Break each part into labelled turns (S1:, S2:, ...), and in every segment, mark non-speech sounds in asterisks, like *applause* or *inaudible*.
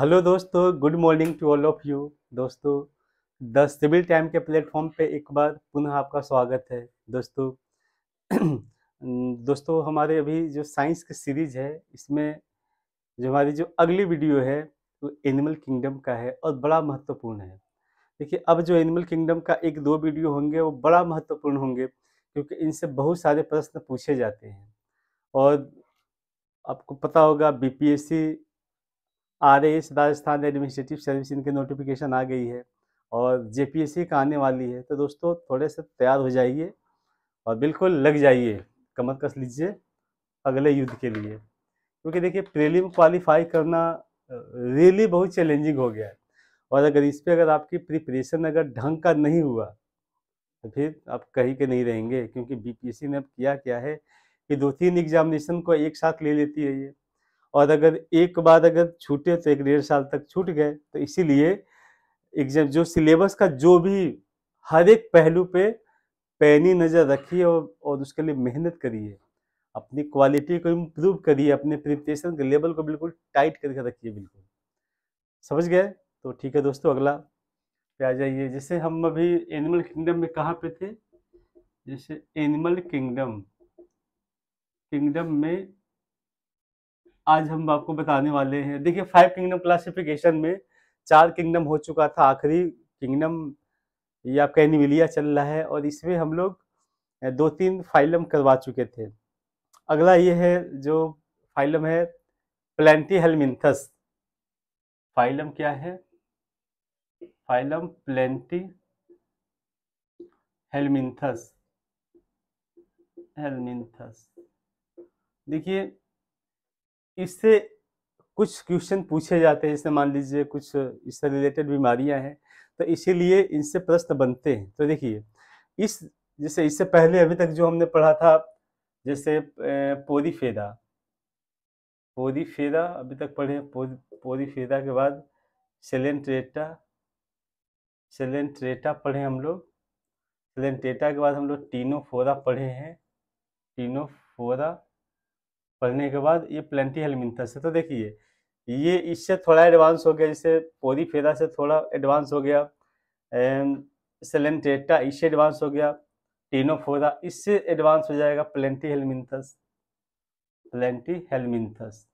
S1: hello दोस्तों good morning to all of you दोस्तों the civil time के platform पे एक बार पुनः आपका स्वागत है दोस्तों *clears throat* दोस्तों हमारे अभी जो साइंस की सीरीज है इसमें जो हमारी जो अगली वीडियो है वो एनिमल किंगडम का है और बड़ा महत्वपूर्ण है देखिए अब जो एनिमल किंगडम का एक दो वीडियो होंगे वो बड़ा महत्वपूर्ण होंगे क्योंकि इनसे बहुत सारे प्रश्न पूछे जाते हैं और आपको पता होगा BPSC R S Rajasthan administrative service इनके नोटिफिकेशन आ गई है और जे पी एस सी का आने वाली है तो दोस्तों थोड़े से तैयार हो जाइए और बिल्कुल लग जाइए कमर कस लीजिए अगले युद्ध के लिए क्योंकि देखिए प्रीलिम क्वालिफाई करना रियली बहुत चैलेंजिंग हो गया है और अगर इस पर अगर आपकी प्रिपरेशन अगर ढंग का नहीं हुआ तो फिर आप कहीं के नहीं रहेंगे क्योंकि बीपीएससी ने अब किया क्या है कि दो तीन एग्जामिनेशन को एक साथ ले लेती है ये और अगर एक बार अगर छूटे तो एक डेढ़ साल तक छूट गए तो इसीलिए एग्जाम जो सिलेबस का जो भी हर एक पहलू पे पैनी नज़र रखिए और, और उसके लिए मेहनत करिए अपनी क्वालिटी को इम्प्रूव करिए अपने प्रिपरेशन के लेवल को बिल्कुल टाइट करके रखिए बिल्कुल समझ गए तो ठीक है दोस्तों अगला पे आ जाइए जैसे हम अभी एनिमल किंगडम में कहाँ पे थे जैसे एनिमल किंगडम किंगडम में आज हम आपको बताने वाले हैं देखिए फाइव किंगडम क्लासिफिकेशन में चार किंगडम हो चुका था आखिरी किंगडम ये आपका एनिविलिया चल रहा है और इसमें हम लोग दो तीन फाइलम करवा चुके थे अगला ये है जो फाइलम है प्लेंटी हेलमिंथस फाइलम क्या है फाइलम प्लेंटी हेलमिंथस हेलमिंथस देखिए इससे कुछ क्वेश्चन पूछे जाते हैं जैसे मान लीजिए कुछ इससे रिलेटेड बीमारियां हैं तो इसीलिए इनसे प्रश्न बनते हैं तो देखिए इस जैसे इससे पहले अभी तक जो हमने पढ़ा था जैसे पोरीफेरा पोरीफेरा अभी तक पढ़े पोरीफेरा के बाद सेलेंट्रेटा सेलेंट्रेटा पढ़े हम लोग सेलेंट्रेटा के बाद हम लोग टीनोफोरा पढ़े हैं टीनोफोरा पढ़ने के बाद ये प्लेंटी हेलमिंथस है तो देखिए ये इससे थोड़ा एडवांस हो गया जैसे पोरी फेरा से थोड़ा एडवांस हो गया सेलेंटेटा इससे एडवांस हो गया टीनोफोरा इससे एडवांस हो जाएगा प्लेंटी हेलमिंथस प्लेंटी हेलमिंथस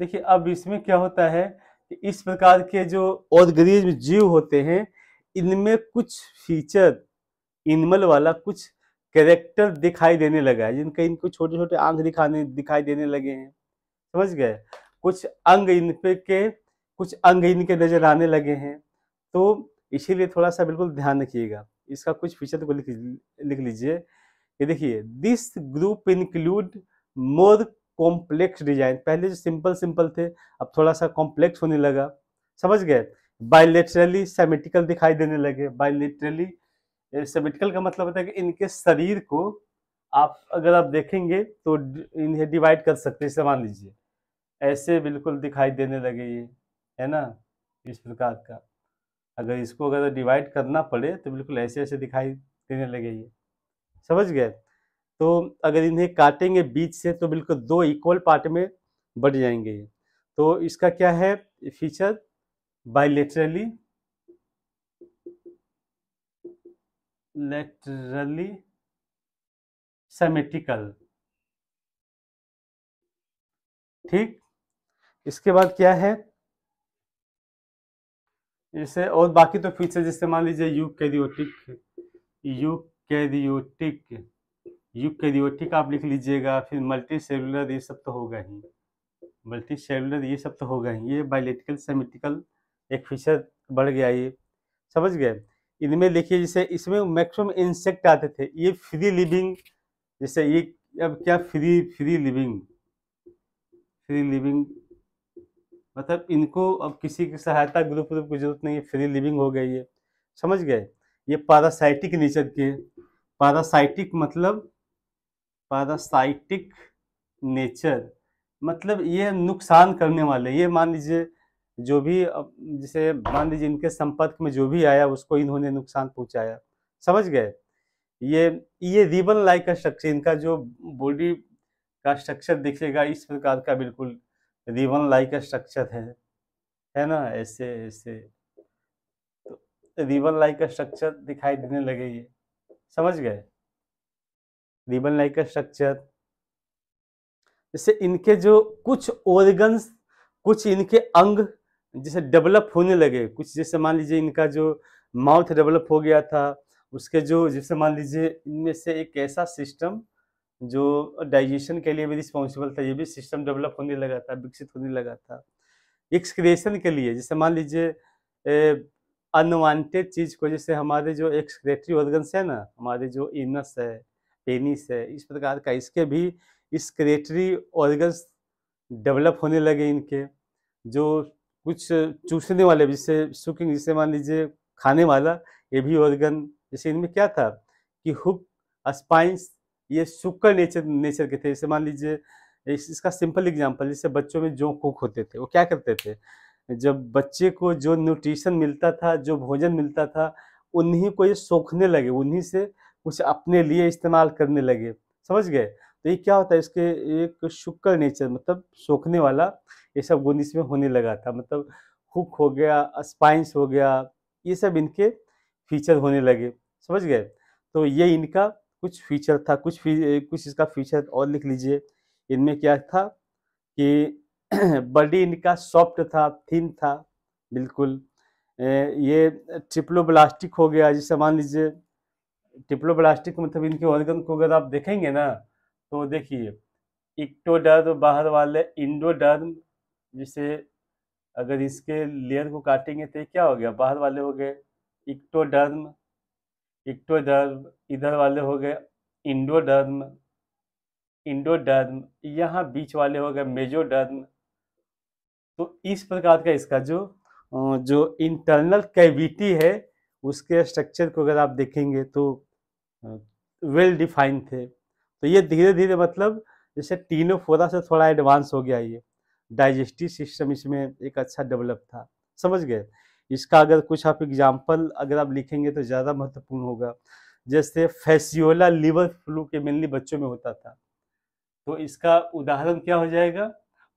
S1: देखिए अब इसमें क्या होता है कि इस प्रकार के जो औदग्रीज जीव होते हैं इनमें कुछ फीचर इनमल वाला कुछ कैरेक्टर दिखाई देने लगा है जिनके इनको छोटे छोटे आंख दिखाने दिखाई देने लगे हैं समझ गए कुछ अंग इन पे के कुछ अंग इनके नजर आने लगे हैं तो इसीलिए थोड़ा सा बिल्कुल ध्यान रखिएगा इसका कुछ फीचर को लिख लिख लीजिए ये देखिए this group include more complex design पहले जो सिंपल सिंपल थे अब थोड़ा सा कॉम्प्लेक्स होने लगा समझ गए बायोलेटरली सेमेटिकल दिखाई देने लगे बायोलेटरली सेबिटिकल का मतलब होता है कि इनके शरीर को आप अगर आप देखेंगे तो इन्हें डिवाइड कर सकते हैं मान लीजिए ऐसे बिल्कुल दिखाई देने लगे ये है ना इस प्रकार का अगर इसको अगर डिवाइड करना पड़े तो बिल्कुल ऐसे ऐसे दिखाई देने लगे ये समझ गए तो अगर इन्हें काटेंगे बीच से तो बिल्कुल दो इक्वल पार्ट में बढ़ जाएंगे ये तो इसका क्या है फीचर बाइलेटरली laterally symmetrical ठीक इसके बाद क्या है इसे और बाकी तो फीचर जैसे मान लीजिए यूकैरियोटिक यू यूकैरियोटिक आप लिख लीजिएगा फिर मल्टी सेलुलर ये सब तो होगा ही मल्टी सेलुलर ये सब तो होगा ही ये बायोलिटिकल सेमेटिकल एक फीचर बढ़ गया ये समझ गए इनमें देखिए जैसे इसमें मैक्सिमम इंसेक्ट आते थे ये फ्री लिविंग जैसे ये अब क्या free free living free living मतलब इनको अब किसी की सहायता ग्रुप ग्रुप की जरूरत नहीं है फ्री लिविंग हो गई है समझ गए ये पारासाइटिक नेचर के पारासाइटिक मतलब पारासाइटिक नेचर मतलब ये नुकसान करने वाले ये मान लीजिए जो भी जैसे मान लीजिए इनके संपर्क में जो भी आया उसको इन्होंने नुकसान पहुंचाया समझ गए ये ये रिबन लाइक का स्ट्रक्चर इनका जो बॉडी का स्ट्रक्चर दिखेगा इस प्रकार का बिल्कुल रिबन लाइक का स्ट्रक्चर है है ना ऐसे ऐसे तो रिबन लाइक का स्ट्रक्चर दिखाई देने लगे ये समझ गए रिबन लाइक का स्ट्रक्चर जैसे इनके जो कुछ ऑर्गन्स कुछ इनके अंग जैसे डेवलप होने लगे कुछ जैसे मान लीजिए इनका जो माउथ डेवलप हो गया था उसके जो जैसे मान लीजिए इनमें से एक ऐसा सिस्टम जो डाइजेशन के लिए भी रिस्पॉन्सिबल था ये भी सिस्टम डेवलप होने लगा था विकसित होने लगा था एक्सक्रेशन के लिए जैसे मान लीजिए अनवांटेड चीज़ को जैसे हमारे जो एक्सक्रेटरी ऑर्गन्स है ना हमारे जो इनस है पेनिस है इस प्रकार का इसके भी एक्सक्रेटरी ऑर्गन्स डेवलप होने लगे इनके जो कुछ चूसने वाले जिससे सुकिंग जिसे मान लीजिए खाने वाला ये भी ऑर्गन जैसे इनमें क्या था कि हुक स्पाइंस ये सुक्कर नेचर नेचर के थे जैसे मान लीजिए इस, इसका सिंपल एग्जांपल जैसे बच्चों में जो कुक होते थे वो क्या करते थे जब बच्चे को जो न्यूट्रिशन मिलता था जो भोजन मिलता था उन्हीं को ये सोखने लगे उन्हीं से कुछ अपने लिए इस्तेमाल करने लगे समझ गए तो ये क्या होता है इसके एक शुक्र नेचर मतलब सोखने वाला ये सब गुण इसमें होने लगा था मतलब हुक हो गया स्पाइंस हो गया ये सब इनके फीचर होने लगे समझ गए तो ये इनका कुछ फीचर था कुछ फी, कुछ इसका फीचर और लिख लीजिए इनमें क्या था कि *clears throat* बॉडी इनका सॉफ्ट था थिन था बिल्कुल ये ट्रिप्लोब्लास्टिक हो गया जैसे मान लीजिए ट्रिप्लोब्लास्टिक मतलब इनके ऑर्गन को अगर आप देखेंगे ना तो देखिए इक्टोडर्म बाहर वाले इंडोडर्म जिसे अगर इसके लेयर को काटेंगे तो क्या हो गया बाहर वाले हो गए इक्टोडर्म इक्टोडर्म इधर वाले हो गए इंडोडर्म इंडोडर्म यहाँ बीच वाले हो गए मेजोडर्म तो इस प्रकार का इसका जो जो इंटरनल कैविटी है उसके स्ट्रक्चर को अगर आप देखेंगे तो वेल डिफाइंड थे तो ये धीरे धीरे मतलब जैसे टीनोफोरा से थोड़ा एडवांस हो गया ये डाइजेस्टिव सिस्टम इसमें एक अच्छा डेवलप था समझ गए इसका अगर कुछ आप एग्जाम्पल अगर आप लिखेंगे तो ज़्यादा महत्वपूर्ण होगा जैसे फेसियोला लिवर फ्लू के मेनली बच्चों में होता था तो इसका उदाहरण क्या हो जाएगा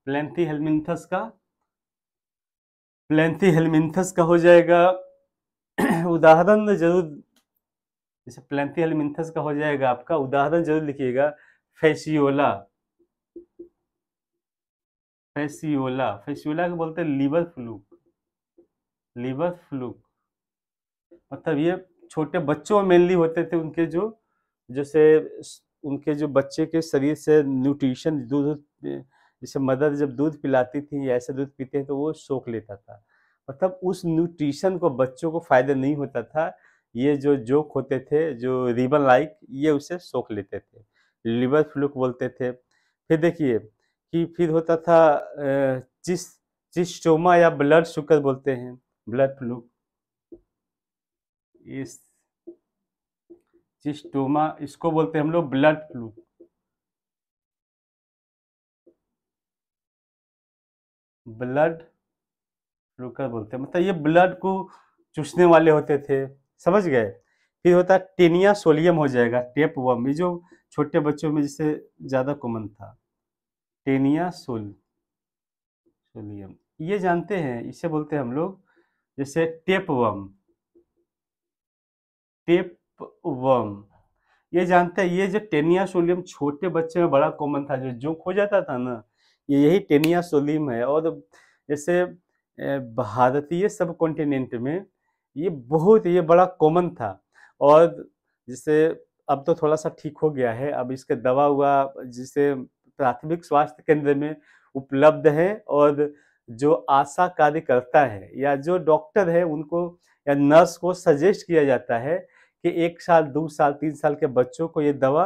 S1: प्लेंथी हेलमिंथस का प्लेंथी हेलमिंथस का हो जाएगा *clears throat* उदाहरण जरूर जैसे प्लेंथी हेलमिंथस का हो जाएगा आपका उदाहरण जरूर लिखिएगा फेसियोला फेसियोला फेसियोला को बोलते हैं लीवर फ्लूक लीवर फ्लूक मतलब ये छोटे बच्चों में मेनली होते थे उनके जो जैसे उनके जो बच्चे के शरीर से न्यूट्रिशन दूध जैसे मदर जब दूध पिलाती थी या ऐसे दूध पीते हैं तो वो सोख लेता था मतलब उस न्यूट्रिशन को बच्चों को फ़ायदा नहीं होता था ये जो जोक होते थे जो रिबन लाइक ये उसे सोख लेते थे लिवर फ्लूक बोलते थे फिर देखिए कि फिर होता था जिस जिस चोमा या ब्लड शुगर बोलते हैं ब्लड फ्लूक इस चिस्टोमा इसको बोलते हैं हम लोग ब्लड फ्लू ब्लड फ्लू का बोलते हैं मतलब ये ब्लड को चूसने वाले होते थे समझ गए फिर होता है टेनिया सोलियम हो जाएगा टेप वम ये जो छोटे बच्चों में जिससे ज़्यादा कॉमन था टेनिया सोल सोलियम ये जानते हैं इसे बोलते हैं हम लोग जैसे टेप वम टेप वम ये जानते हैं ये जो टेनिया सोलियम छोटे बच्चे में बड़ा कॉमन था जो जो खो जाता था ना ये यही टेनिया सोलियम है और जैसे भारतीय सब कॉन्टिनेंट में ये बहुत ये बड़ा कॉमन था और जिससे अब तो थोड़ा सा ठीक हो गया है अब इसके दवा हुआ जिसे प्राथमिक स्वास्थ्य केंद्र में उपलब्ध है और जो आशा कार्यकर्ता है या जो डॉक्टर है उनको या नर्स को सजेस्ट किया जाता है कि एक साल दो साल तीन साल के बच्चों को ये दवा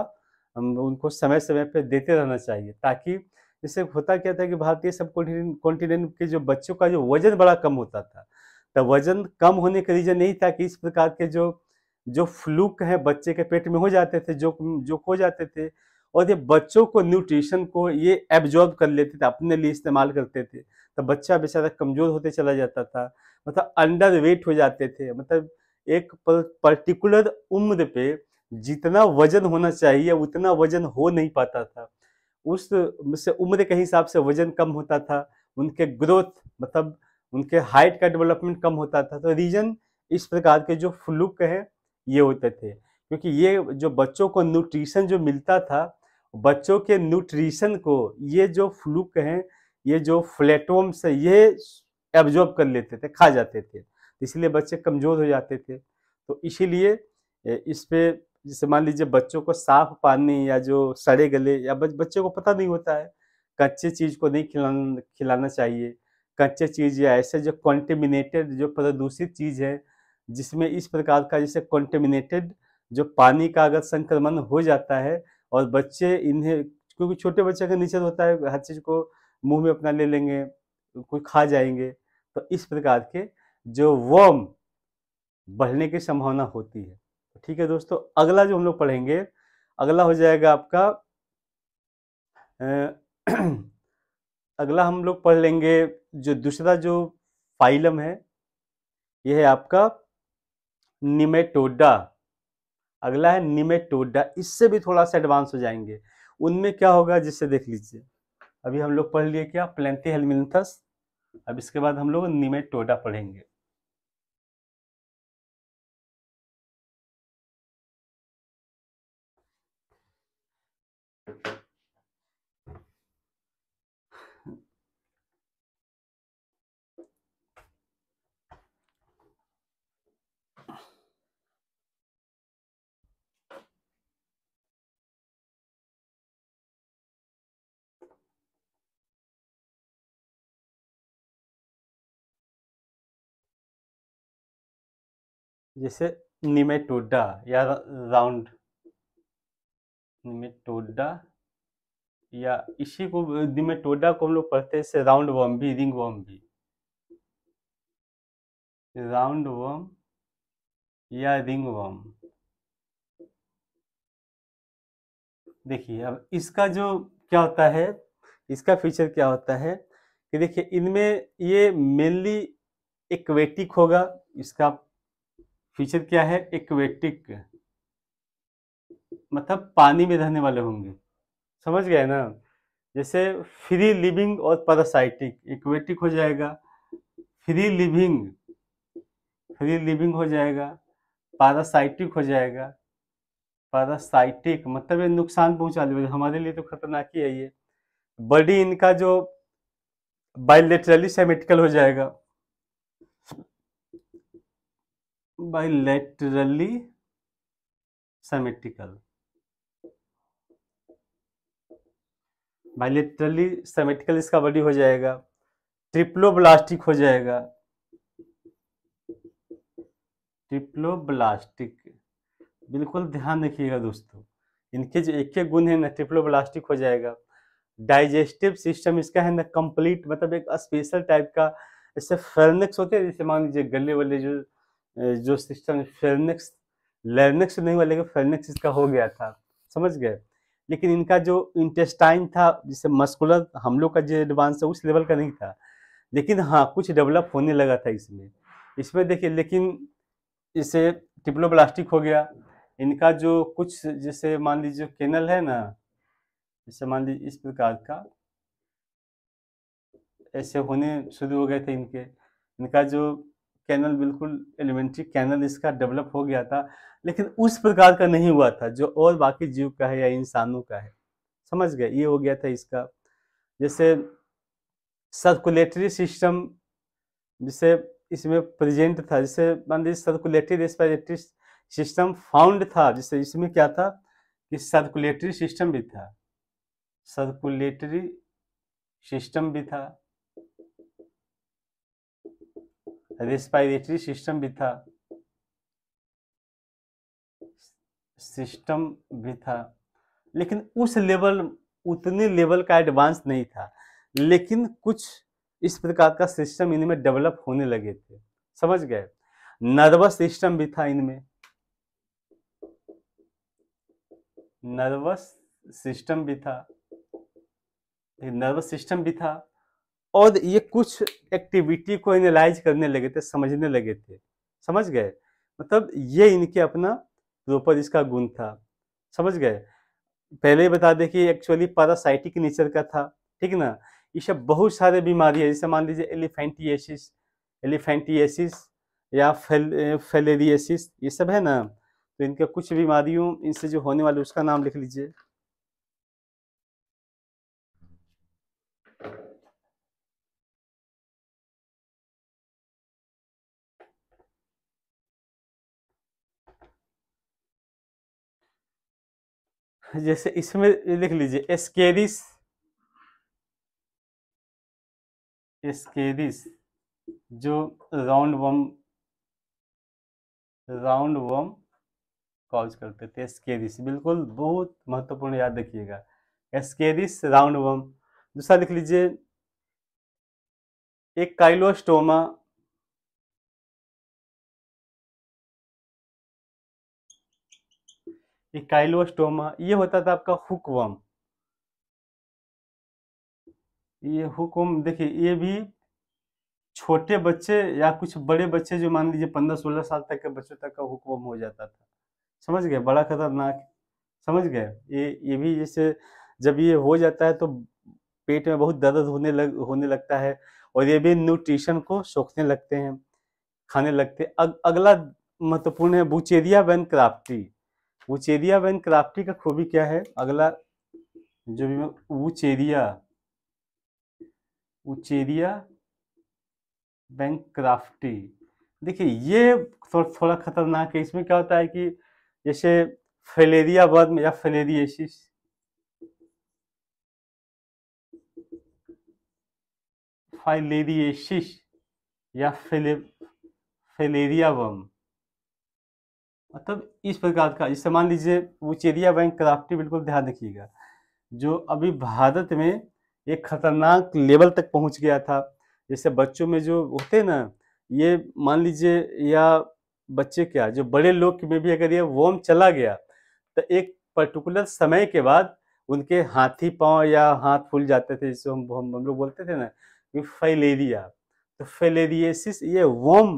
S1: उनको समय समय पर देते रहना चाहिए ताकि जैसे होता क्या था कि भारतीय सब कॉन्टिनेंट के जो बच्चों का जो वजन बड़ा कम होता था तो वजन कम होने का रीज़न यही था कि इस प्रकार के जो जो फ्लूक हैं बच्चे के पेट में हो जाते थे जो जो खो जाते थे और ये बच्चों को न्यूट्रिशन को ये एब्जॉर्ब कर लेते थे अपने लिए इस्तेमाल करते थे तो बच्चा बेचारा कमज़ोर होते चला जाता था मतलब अंडर वेट हो जाते थे मतलब एक पर्टिकुलर उम्र पे जितना वजन होना चाहिए उतना वजन हो नहीं पाता था उस उम्र के हिसाब से वजन कम होता था उनके ग्रोथ मतलब उनके हाइट का डेवलपमेंट कम होता था तो रीजन इस प्रकार के जो फ्लूक हैं ये होते थे क्योंकि ये जो बच्चों को न्यूट्रिशन जो मिलता था बच्चों के न्यूट्रिशन को ये जो फ्लूक हैं ये जो फ्लेटोम से ये एब्जॉर्ब कर लेते थे खा जाते थे इसलिए बच्चे कमज़ोर हो जाते थे तो इसीलिए इस पर जैसे मान लीजिए बच्चों को साफ पानी या जो सड़े गले या बच्चे को पता नहीं होता है कच्चे चीज़ को नहीं खिलाना खिलाना चाहिए कच्चे चीज़ या ऐसे जो कॉन्टेमिनेटेड जो प्रदूषित चीज़ है जिसमें इस प्रकार का जैसे कॉन्टेमिनेटेड जो पानी का अगर संक्रमण हो जाता है और बच्चे इन्हें क्योंकि छोटे बच्चे का नेचर होता है हर चीज़ को मुंह में अपना ले लेंगे कोई खा जाएंगे तो इस प्रकार के जो वर्म बढ़ने की संभावना होती है ठीक है दोस्तों अगला जो हम लोग पढ़ेंगे अगला हो जाएगा आपका *clears throat* अगला हम लोग पढ़ लेंगे जो दूसरा जो फाइलम है यह है आपका निमेटोडा अगला है निमेटोडा इससे भी थोड़ा सा एडवांस हो जाएंगे उनमें क्या होगा जिससे देख लीजिए अभी हम लोग पढ़ लिए क्या प्लेंटी हेलमिनथस अब इसके बाद हम लोग निमेटोडा पढ़ेंगे जैसे निमेटोडा या राउंड निमेटोडा या इसी को निमेटोडा को हम लोग पढ़ते हैं राउंड वर्म भी रिंग वर्म भी राउंड वर्म या रिंग वर्म देखिए अब इसका जो क्या होता है इसका फीचर क्या होता है कि देखिए इनमें ये मेनली एक्वेटिक होगा इसका फीचर क्या है एक्वेटिक मतलब पानी में रहने वाले होंगे समझ गए ना जैसे फ्री लिविंग और पैरासाइटिक इक्वेटिक हो जाएगा फ्री लिविंग फ्री लिविंग हो जाएगा पैरासाइटिक हो जाएगा पैरासाइटिक मतलब ये नुकसान पहुंचा वाले हमारे लिए तो खतरनाक ही है ये बॉडी इनका जो बायोलेटरली सेमेटिकल हो जाएगा bilaterally symmetrical बाइलेटरली सेमेटिकल इसका बॉडी हो जाएगा ट्रिप्लोब्लास्टिक हो जाएगा ट्रिप्लोब्लास्टिक बिल्कुल ध्यान रखिएगा दोस्तों इनके जो एक एक गुण है ना ट्रिप्लोब्लास्टिक हो जाएगा डाइजेस्टिव सिस्टम इसका है ना कंप्लीट मतलब एक स्पेशल टाइप का इससे फेरनेक्स होते हैं जैसे मान लीजिए गले वाले जो जो सिस्टम फेलनेक्स लेरनेक्स नहीं हुआ लेकिन फेलनेक्स इसका हो गया था समझ गए लेकिन इनका जो इंटेस्टाइन था जिससे मस्कुलर हम लोग का जो एडवांस है उस लेवल का नहीं था लेकिन हाँ कुछ डेवलप होने लगा था इसमें इसमें देखिए लेकिन इसे टिप्लोब्लास्टिक हो गया इनका जो कुछ जैसे मान लीजिए केनल है ना जैसे मान लीजिए इस प्रकार का ऐसे होने शुरू हो गए थे इनके इनका जो कैनल बिल्कुल एलिमेंट्री कैनल इसका डेवलप हो गया था लेकिन उस प्रकार का नहीं हुआ था जो और बाकी जीव का है या इंसानों का है समझ गए ये हो गया था इसका जैसे सर्कुलेटरी सिस्टम जिसे इसमें प्रेजेंट था जैसे मान लीजिए सर्कुलेटरी रेस्पिरेटरी सिस्टम फाउंड था जैसे इसमें क्या था कि सर्कुलेटरी सिस्टम भी था सर्कुलेटरी सिस्टम भी था रेस्पिरेटरी सिस्टम भी था सिस्टम भी था लेकिन उस लेवल उतने लेवल का एडवांस नहीं था लेकिन कुछ इस प्रकार का सिस्टम इनमें डेवलप होने लगे थे समझ गए नर्वस सिस्टम भी था इनमें नर्वस सिस्टम भी था नर्वस सिस्टम भी था और ये कुछ एक्टिविटी को एनालाइज करने लगे थे समझने लगे थे समझ गए मतलब ये इनके अपना प्रोपर इसका गुण था समझ गए पहले ही बता दें कि एक्चुअली पैरासाइटिक नेचर का था ठीक ना ये सब बहुत सारे बीमारी है जैसे मान लीजिए एलिफेंटियसिस एलिफेंटियसिस या फेल फेलेरिएसिस ये सब है ना तो इनके कुछ बीमारियों इनसे जो होने वाले उसका नाम लिख लीजिए जैसे इसमें लिख लीजिए एस्केरिस एस्केरिस जो roundworm roundworm cause करते थे एस्केरिस बिल्कुल बहुत महत्वपूर्ण याद रखिएगा एस्केरिस राउंड वम दूसरा लिख लीजिए एक काइलोस्टोमा काइलोस्टोमा ये होता था आपका हुकवम ये हुकुम देखिए ये भी छोटे बच्चे या कुछ बड़े बच्चे जो मान लीजिए पंद्रह सोलह साल तक के बच्चों तक का हुक्म हो जाता था समझ गए बड़ा खतरनाक समझ गए ये ये भी जैसे जब ये हो जाता है तो पेट में बहुत दर्द होने लग होने लगता है और ये भी न्यूट्रिशन को सोखने लगते हैं खाने लगते अग, अगला महत्वपूर्ण है wuchereria bancrofti wuchereria bancrofti का खूबी क्या है अगला जो भी उचेरिया उचेरिया बैंक क्राफ्टी देखिए ये थो, थोड़ा खतरनाक है इसमें क्या होता है कि जैसे फेलेरिया वर्म या फेलेरिएसिस फाइलेरिएसिस या फेले फेलेरिया वर्म मतलब इस प्रकार का जैसे मान लीजिए उचेरिया बैंक क्राफ्टी बिल्कुल ध्यान रखिएगा जो अभी भारत में एक खतरनाक लेवल तक पहुंच गया था जैसे बच्चों में जो होते ना ये मान लीजिए या बच्चे क्या जो बड़े लोग में भी अगर ये वोम चला गया तो एक पर्टिकुलर समय के बाद उनके हाथी पाँव या हाथ फूल जाते थे जिससे हम हम लोग बोलते थे ना कि फैलेरिया तो फेलेरिएसिस ये वोम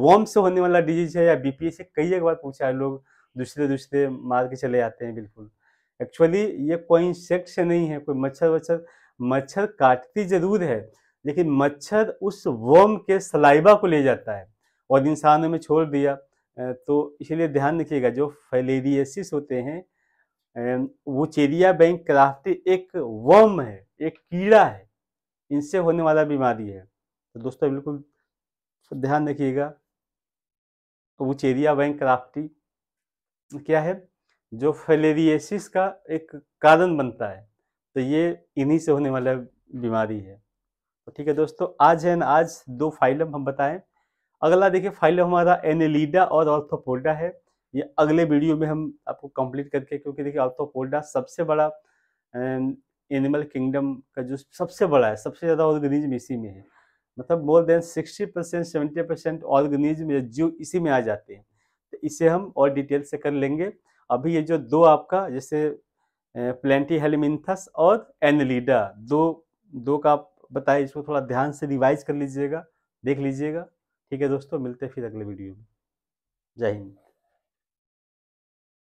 S1: वॉम से होने वाला डिजीज है या बी से कई एक बार पूछा है लोग दूसरे दूसरे मार के चले आते हैं बिल्कुल एक्चुअली ये कोई इंसेक्शन नहीं है कोई मच्छर वच्छर मच्छर काटती जरूर है लेकिन मच्छर उस वॉम के सलाइबा को ले जाता है और इंसानों में छोड़ दिया तो इसलिए ध्यान रखिएगा जो फलेरियसिस होते हैं वो चेरिया बैंक क्राफ्टी एक वर्म है एक कीड़ा है इनसे होने वाला बीमारी है तो दोस्तों बिल्कुल ध्यान रखिएगा तो उचेरिया बैंक क्राफ्टी क्या है जो फेलेरिएसिस का एक कारण बनता है तो ये इन्हीं से होने वाला बीमारी है तो ठीक है दोस्तों आज है ना आज दो फाइलम हम बताएं अगला देखिए फाइलम हमारा एनेलिडा और ऑर्थोपोल्डा है ये अगले वीडियो में हम आपको कंप्लीट करके क्योंकि देखिए ऑर्थोपोल्डा सबसे बड़ा एनिमल किंगडम का जो सबसे बड़ा है सबसे ज़्यादा ऑर्गेनिज्म इसी में है मतलब more than 60 percent seventy percent organism या जीव इसी में आ जाते हैं तो इसे हम और डिटेल से कर लेंगे अभी ये जो दो आपका जैसे प्लेंटी हेलिमिंथस और एनलीडा दो दो का आप बताइए इसको थोड़ा ध्यान से रिवाइज कर लीजिएगा देख लीजिएगा ठीक है दोस्तों मिलते हैं फिर अगले वीडियो में जय हिंद